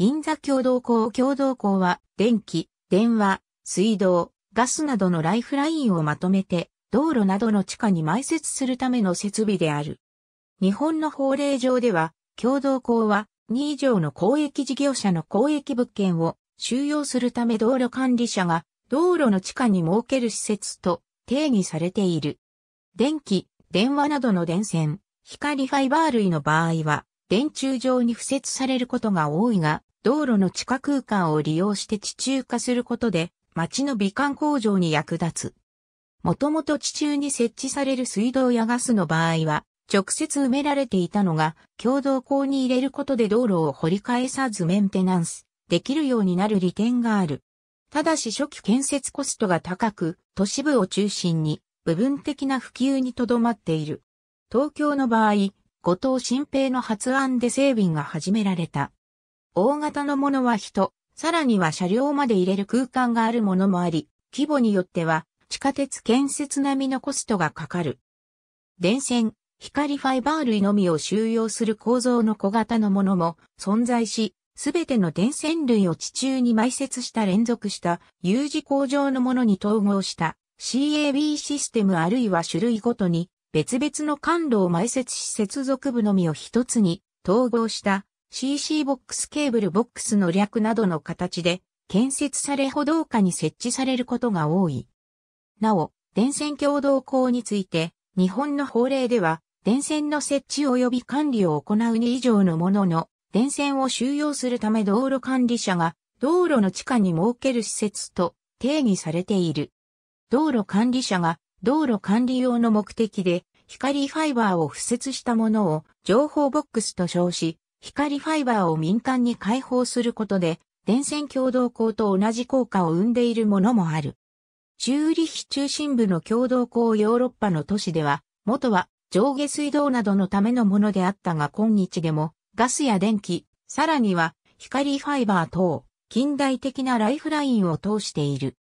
銀座共同校共同校は、電気、電話、水道、ガスなどのライフラインをまとめて、道路などの地下に埋設するための設備である。日本の法令上では、共同校は、2以上の公益事業者の公益物件を収容するため道路管理者が、道路の地下に設ける施設と定義されている。電気、電話などの電線、光ファイバー類の場合は、電柱上に付設されることが多いが、道路の地下空間を利用して地中化することで、町の美観工場に役立つ。もともと地中に設置される水道やガスの場合は、直接埋められていたのが、共同口に入れることで道路を掘り返さずメンテナンス、できるようになる利点がある。ただし初期建設コストが高く、都市部を中心に部分的な普及にとどまっている。東京の場合、後藤新平の発案で整備が始められた。大型のものは人、さらには車両まで入れる空間があるものもあり、規模によっては地下鉄建設並みのコストがかかる。電線、光ファイバー類のみを収容する構造の小型のものも存在し、すべての電線類を地中に埋設した連続した U 字工場のものに統合した CAB システムあるいは種類ごとに別々の管路を埋設し接続部のみを一つに統合した CC ボックスケーブルボックスの略などの形で建設され歩道下に設置されることが多い。なお、電線共同工について、日本の法令では、電線の設置及び管理を行うに以上のものの、電線を収容するため道路管理者が、道路の地下に設ける施設と定義されている。道路管理者が道路管理用の目的で、光ファイバーを付設したものを情報ボックスと称し、光ファイバーを民間に開放することで、電線共同校と同じ効果を生んでいるものもある。チューリヒ中心部の共同校ヨーロッパの都市では、元は上下水道などのためのものであったが今日でも、ガスや電気、さらには光ファイバー等、近代的なライフラインを通している。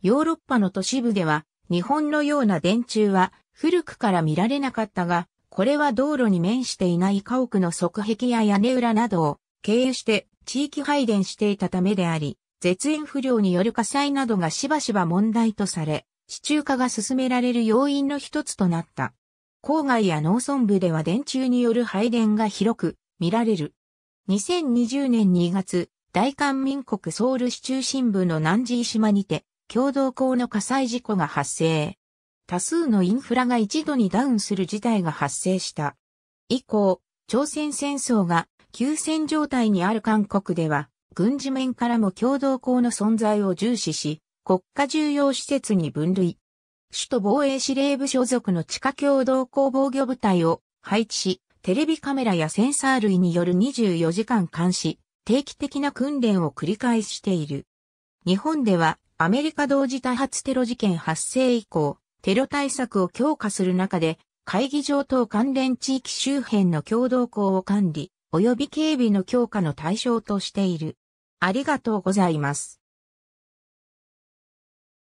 ヨーロッパの都市部では、日本のような電柱は古くから見られなかったが、これは道路に面していない家屋の側壁や屋根裏などを経由して地域配電していたためであり、絶縁不良による火災などがしばしば問題とされ、市中化が進められる要因の一つとなった。郊外や農村部では電柱による配電が広く見られる。2020年2月、大韓民国ソウル市中心部の南寺島にて、共同校の火災事故が発生。多数のインフラが一度にダウンする事態が発生した。以降、朝鮮戦争が休戦状態にある韓国では、軍事面からも共同校の存在を重視し、国家重要施設に分類。首都防衛司令部所属の地下共同校防御部隊を配置し、テレビカメラやセンサー類による24時間監視、定期的な訓練を繰り返している。日本ではアメリカ同時多発テロ事件発生以降、テロ対策を強化する中で、会議場等関連地域周辺の共同校を管理、及び警備の強化の対象としている。ありがとうございます。